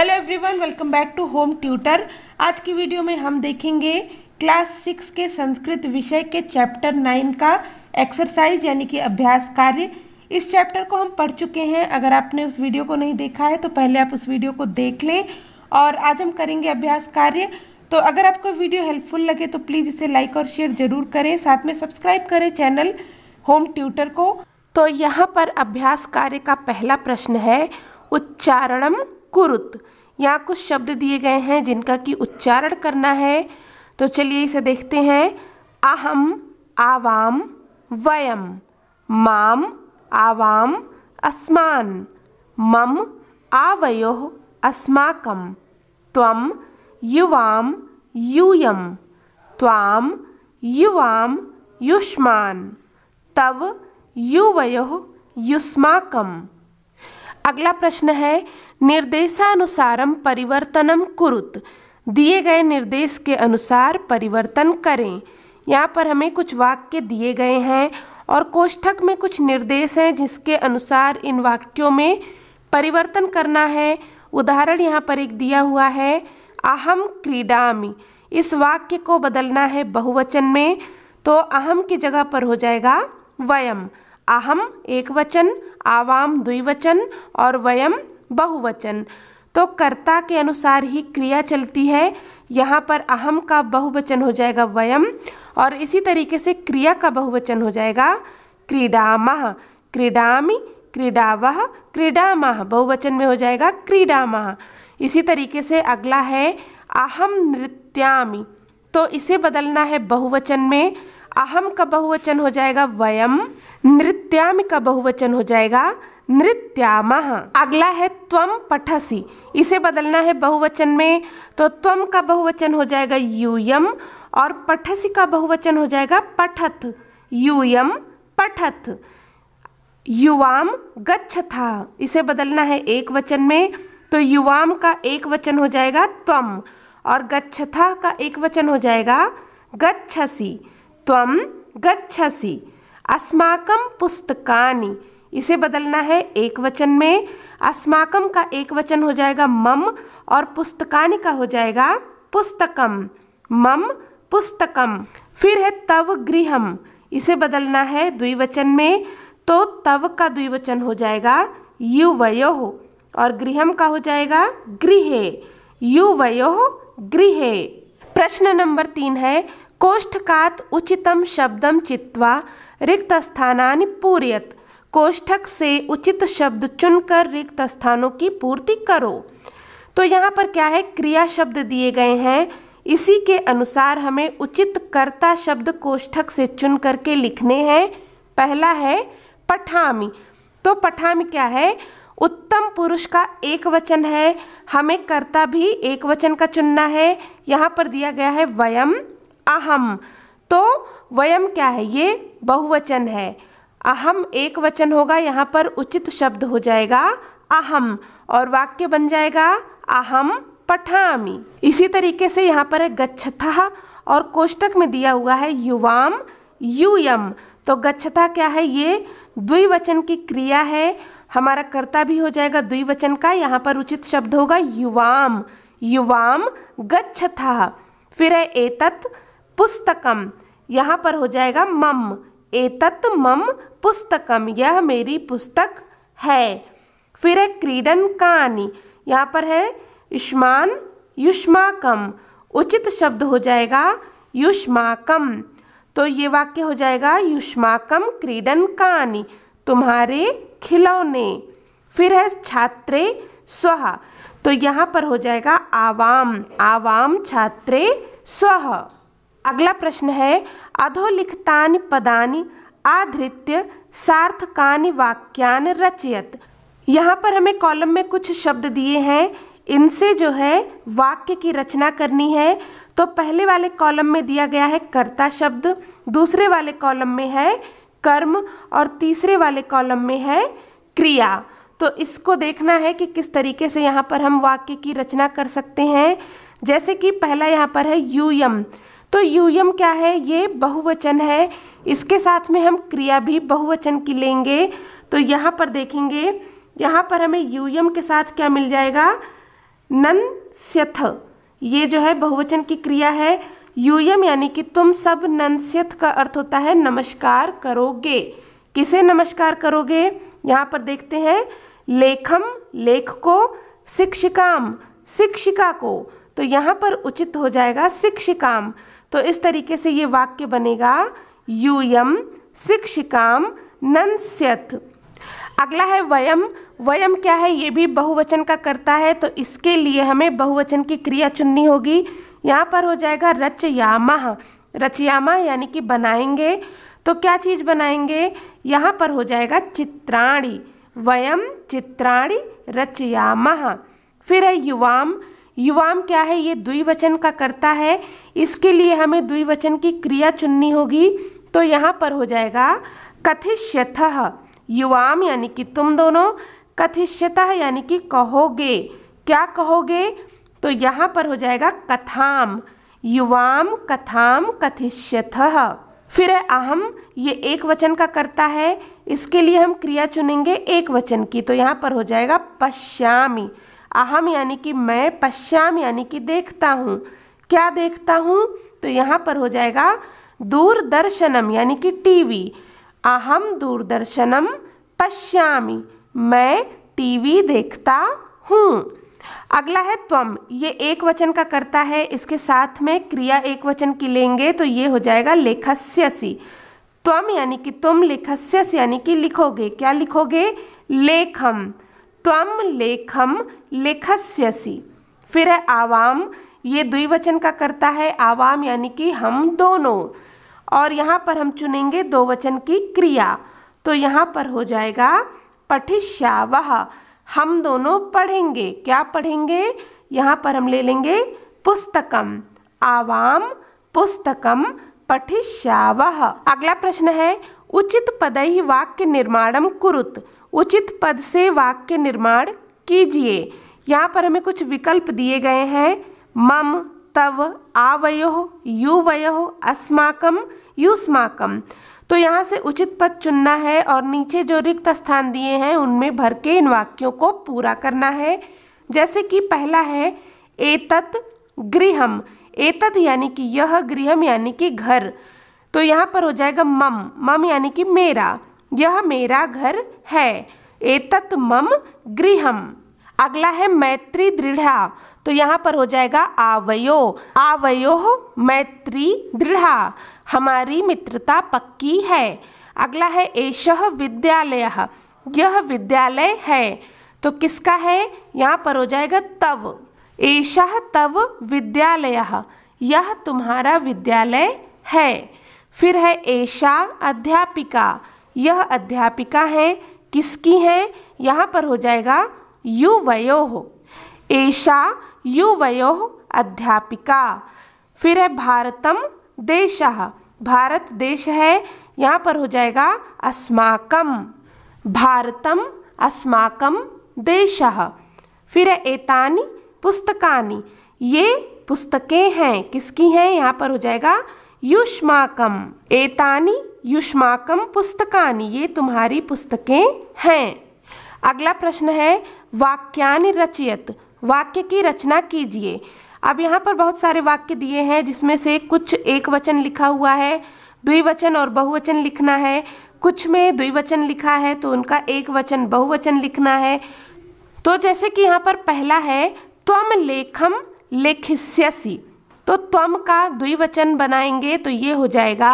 hello everyone welcome back to home tutor आज की video में हम देखेंगे क्लास सिक्स के संस्कृत विषय के चैप्टर नाइन का एक्सरसाइज यानी कि अभ्यास कार्य इस चैप्टर को हम पढ़ चुके हैं अगर आपने उस वीडियो को नहीं देखा है तो पहले आप उस वीडियो को देख लें और आज हम करेंगे अभ्यास कार्य तो अगर आपको वीडियो हेल्पफुल लगे तो प्लीज़ इसे लाइक और शेयर ज़रूर करें साथ में सब्सक्राइब करें चैनल होम ट्यूटर को तो यहाँ पर अभ्यास कार्य का पहला प्रश्न है उच्चारणम कुरुत यहाँ कुछ शब्द दिए गए हैं जिनका कि उच्चारण करना है तो चलिए इसे देखते हैं अहम आवाम वयम माम आवाम अस्मान मम आवयो अस्माकम त्वम युवाम यूयम त्वाम युवाम युष्मान तव युवयो युष्माकम अगला प्रश्न है निर्देशानुसारम परिवर्तनम कुरुत दिए गए निर्देश के अनुसार परिवर्तन करें यहाँ पर हमें कुछ वाक्य दिए गए हैं और कोष्ठक में कुछ निर्देश हैं जिसके अनुसार इन वाक्यों में परिवर्तन करना है उदाहरण यहाँ पर एक दिया हुआ है अहम क्रीडामी इस वाक्य को बदलना है बहुवचन में तो अहम की जगह पर हो जाएगा वयम अहम एक वचन आवाम द्विवचन और वयम बहुवचन तो कर्ता के अनुसार ही क्रिया चलती है यहाँ पर अहम का बहुवचन हो जाएगा वयम और इसी तरीके से क्रिया का बहुवचन हो जाएगा क्रीडामह क्रीडामी क्रीडावह क्रीडामह बहुवचन में हो जाएगा क्रीडामह इसी तरीके से अगला है अहम नृत्यामी तो इसे बदलना है बहुवचन में अहम का बहुवचन हो जाएगा वयम नृत्यामि का बहुवचन हो जाएगा नृत्यामह अगला है त्वम पठसी इसे बदलना है बहुवचन में तो त्वम का बहुवचन हो जाएगा यूयम और पठसी का बहुवचन हो जाएगा पठथ यूयम पठथ युवाम गच्छथा इसे बदलना है एक वचन में तो युवाम का एक वचन हो जाएगा त्वम और गच्छथा का एक वचन हो जाएगा गच्छसी त्वम गच्छसी अस्माकम पुस्तकानी इसे बदलना है एक वचन में अस्माकम का एक वचन हो जाएगा मम और पुस्तकानि का हो जाएगा पुस्तकम मम पुस्तकम फिर है तव गृहम इसे बदलना है द्विवचन में तो तव का द्विवचन हो जाएगा युवयो और गृहम का हो जाएगा गृह युवयो गृह प्रश्न नंबर तीन है कोष्ठकात उचितम शब्दम चित्वा रिक्त स्थानानि पूरियत कोष्ठक से उचित शब्द चुनकर रिक्त स्थानों की पूर्ति करो तो यहाँ पर क्या है क्रिया शब्द दिए गए हैं इसी के अनुसार हमें उचित कर्ता शब्द कोष्ठक से चुन करके लिखने हैं पहला है पठामी तो पठामी क्या है उत्तम पुरुष का एक वचन है हमें कर्ता भी एक वचन का चुनना है यहाँ पर दिया गया है वयम अहम तो वयम क्या है ये बहुवचन है अहम एक वचन होगा यहाँ पर उचित शब्द हो जाएगा अहम और वाक्य बन जाएगा अहम पठामी इसी तरीके से यहाँ पर है गच्छता और कोष्टक में दिया हुआ है युवाम यूयम तो गच्छता क्या है ये द्विवचन की क्रिया है हमारा कर्ता भी हो जाएगा द्विवचन का यहाँ पर उचित शब्द होगा युवाम युवाम गच्छता फिर है एतत पुस्तकम यहाँ पर हो जाएगा मम एतत् मम पुस्तकम यह मेरी पुस्तक है फिर है क्रीडन कानी यहाँ पर है युष्मान युष्माकम उचित शब्द हो जाएगा युष्माकम तो ये वाक्य हो जाएगा युष्माकम क्रीडन कानी तुम्हारे खिलौने फिर है छात्रे स्व तो यहाँ पर हो जाएगा आवाम आवाम छात्रे स्व अगला प्रश्न है अधोलिखता पदान आधृत्य सार्थकान वाक्यान रचयत यहाँ पर हमें कॉलम में कुछ शब्द दिए हैं इनसे जो है वाक्य की रचना करनी है तो पहले वाले कॉलम में दिया गया है कर्ता शब्द दूसरे वाले कॉलम में है कर्म और तीसरे वाले कॉलम में है क्रिया तो इसको देखना है कि किस तरीके से यहाँ पर हम वाक्य की रचना कर सकते हैं जैसे कि पहला यहाँ पर है यूयम तो यूयम क्या है ये बहुवचन है इसके साथ में हम क्रिया भी बहुवचन की लेंगे तो यहाँ पर देखेंगे यहाँ पर हमें यूयम के साथ क्या मिल जाएगा नन स्यथ ये जो है बहुवचन की क्रिया है यूयम यानी कि तुम सब नन स्यथ का अर्थ होता है नमस्कार करोगे किसे नमस्कार करोगे यहाँ पर देखते हैं लेखम लेख को शिक्षिकाम शिक्षिका को तो यहाँ पर उचित हो जाएगा शिक्षिकाम तो इस तरीके से ये वाक्य बनेगा यूयम शिक्षिकाम नंस्यत अगला है वयम वयम क्या है ये भी बहुवचन का करता है तो इसके लिए हमें बहुवचन की क्रिया चुननी होगी यहाँ पर हो जाएगा रचयामा रचयामा यानी कि बनाएंगे तो क्या चीज़ बनाएंगे यहाँ पर हो जाएगा चित्राणी वयम चित्राणी रचयामा फिर है युवाम युवाम क्या है ये द्विवचन का करता है इसके लिए हमें द्विवचन की क्रिया चुननी होगी तो यहाँ पर हो जाएगा कथिष्यथ युवाम यानी कि तुम दोनों कथिष्यतः यानी कि कहोगे क्या कहोगे तो यहाँ पर हो जाएगा कथाम युवाम कथाम कथिष्यथ फिर है अहम ये एक वचन का करता है इसके लिए हम क्रिया चुनेंगे एक वचन की तो यहाँ पर हो जाएगा पश्यामी अहम यानी कि मैं पश्याम यानी कि देखता हूँ क्या देखता हूँ तो यहाँ पर हो जाएगा दूरदर्शनम यानी कि टीवी अहम दूरदर्शनम पश्यामी मैं टीवी देखता हूँ अगला है त्वम ये एक वचन का करता है इसके साथ में क्रिया एक वचन की लेंगे तो ये हो जाएगा लेखस्यसी त्वम यानी कि तुम लेखस्यस यानी कि लिखोगे क्या लिखोगे लेखम त्वम लेखम लेखस्यसि फिर है आवाम ये द्विवचन का करता है आवाम यानी कि हम दोनों और यहाँ पर हम चुनेंगे दो वचन की क्रिया तो यहाँ पर हो जाएगा पठिष्या वह हम दोनों पढ़ेंगे क्या पढ़ेंगे यहाँ पर हम ले लेंगे पुस्तकम आवाम पुस्तकम वह अगला प्रश्न है उचित पदई वाक्य निर्माणम कुरुत उचित पद से वाक्य निर्माण कीजिए यहाँ पर हमें कुछ विकल्प दिए गए हैं मम तव आवयो युवयो अस्माकम युष्माकम तो यहाँ से उचित पद चुनना है और नीचे जो रिक्त स्थान दिए हैं उनमें भर के इन वाक्यों को पूरा करना है जैसे कि पहला है एतत गृहम एतत यानी कि यह गृहम यानी कि घर तो यहाँ पर हो जाएगा मम मम यानी कि मेरा यह मेरा घर है एतत मम गृहम अगला है मैत्री दृढ़ा तो यहाँ पर हो जाएगा आवयो आवयो मैत्री दृढ़ा हमारी मित्रता पक्की है अगला है एश विद्यालय यह विद्यालय है तो किसका है यहाँ पर हो जाएगा तव एश तव विद्यालय यह तुम्हारा विद्यालय है फिर है एशा अध्यापिका यह अध्यापिका हैं किसकी हैं यहाँ पर हो जाएगा युवयो एषा युवयो अध्यापिका फिर है भारतम देश भारत देश है यहाँ पर हो जाएगा अस्माकम भारतम अस्माकम देश फिर है एतानी पुस्तकानी ये पुस्तकें हैं किसकी हैं यहाँ पर हो जाएगा युष्माकम एतानी युष्माकम पुस्तकानि ये तुम्हारी पुस्तकें हैं अगला प्रश्न है वाक्यान रचयत वाक्य की रचना कीजिए अब यहाँ पर बहुत सारे वाक्य दिए हैं जिसमें से कुछ एक वचन लिखा हुआ है द्विवचन और बहुवचन लिखना है कुछ में द्विवचन लिखा है तो उनका एक वचन बहुवचन लिखना है तो जैसे कि यहाँ पर पहला है त्वम लेखम लेखिस्यसी तो त्वम का द्विवचन बनाएंगे तो ये हो जाएगा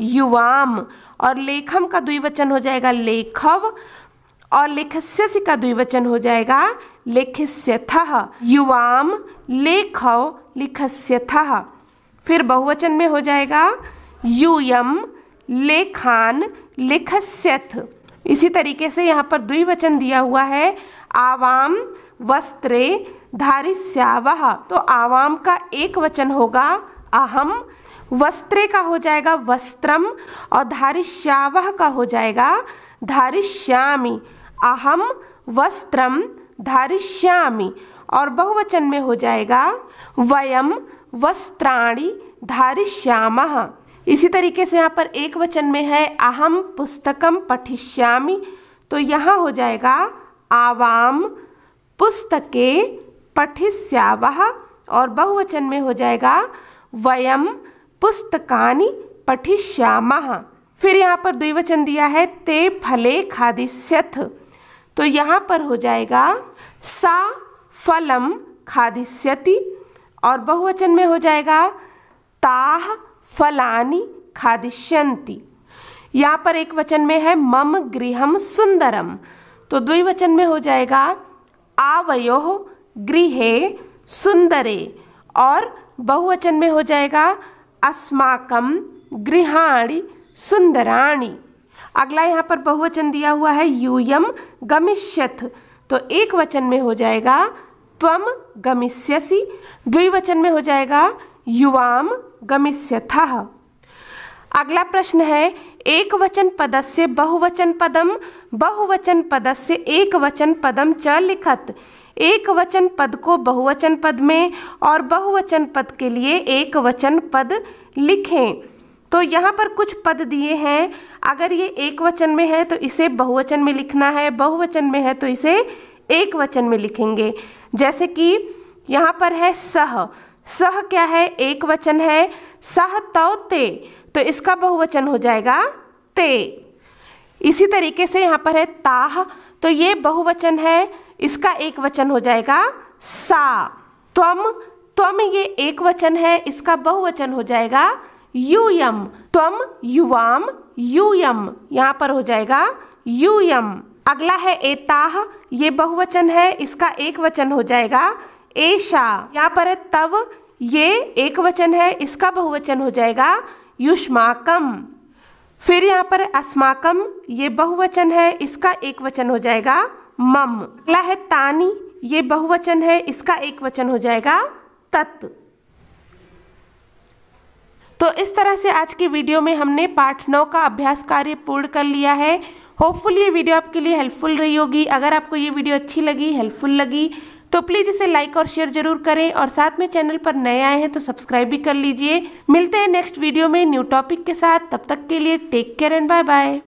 युवाम और लेखम का द्विवचन हो जाएगा लेखव और लेखस्य का द्विवचन हो जाएगा लेखस्यथ युवाम लेखव लिखस्यथ फिर बहुवचन में हो जाएगा यूयम लेखान लिखस्यथ इसी तरीके से यहाँ पर द्विवचन दिया हुआ है आवाम वस्त्रे धारिस्यावह तो आवाम का एक वचन होगा अहम वस्त्रे का हो जाएगा वस्त्रम और धारिश्यावह का हो जाएगा धारिश्यामी अहम वस्त्रम धारिश्यामी और बहुवचन में हो जाएगा वयम वस्त्राणी धारिश्याम इसी तरीके से यहाँ पर एक वचन में है अहम पुस्तकम पठिष्यामी तो यहाँ हो जाएगा आवाम पुस्तके पठिष्यावह और बहुवचन में हो जाएगा वयम पुस्तकानि पठिष्यामः फिर यहाँ पर द्विवचन दिया है ते फले खादिष्यथ तो यहाँ पर हो जाएगा सा फलम खादिष्यति और बहुवचन में हो जाएगा ताह फलानि खादिष्यन्ति यहाँ पर एक वचन में है मम गृहम सुंदरम तो द्विवचन में हो जाएगा आवयो गृहे सुंदरे और बहुवचन में हो जाएगा अस्माक गृहाणी सुंदराणी अगला यहाँ पर बहुवचन दिया हुआ है यूयम गमिष्यथ तो एक वचन में हो जाएगा त्वम गमिष्यसी द्विवचन में हो जाएगा युवाम गमिष्यथ अगला प्रश्न है एक वचन पद से बहुवचन पदम बहुवचन पद से एक वचन पदम च लिखत एक वचन पद को बहुवचन पद में और बहुवचन पद के लिए एक वचन पद लिखें तो यहाँ पर कुछ पद दिए हैं अगर ये एक वचन में है तो इसे बहुवचन में लिखना है बहुवचन में है तो इसे एक वचन में लिखेंगे जैसे कि यहाँ पर है सह सह क्या है एक वचन है सह तो ते तो इसका बहुवचन हो जाएगा ते इसी तरीके से यहाँ पर है ताह तो ये बहुवचन है इसका एक वचन हो जाएगा सा त्वम त्वम ये एक वचन है इसका बहुवचन हो जाएगा यूयम त्वम युवाम यूयम यहाँ पर हो जाएगा यूयम अगला है एताह ये बहुवचन है इसका एक वचन हो जाएगा एशा यहाँ पर है तव ये एक वचन है इसका बहुवचन हो जाएगा युष्माकम फिर यहाँ पर अस्माकम ये बहुवचन है इसका एक वचन हो जाएगा मम अगला है तानी ये बहुवचन है इसका एक वचन हो जाएगा तत् तो इस तरह से आज के वीडियो में हमने पाठ नौ का अभ्यास कार्य पूर्ण कर लिया है होपफुल ये वीडियो आपके लिए हेल्पफुल रही होगी अगर आपको ये वीडियो अच्छी लगी हेल्पफुल लगी तो प्लीज़ इसे लाइक और शेयर जरूर करें और साथ में चैनल पर नए आए हैं तो सब्सक्राइब भी कर लीजिए मिलते हैं नेक्स्ट वीडियो में न्यू टॉपिक के साथ तब तक के लिए take care and bye bye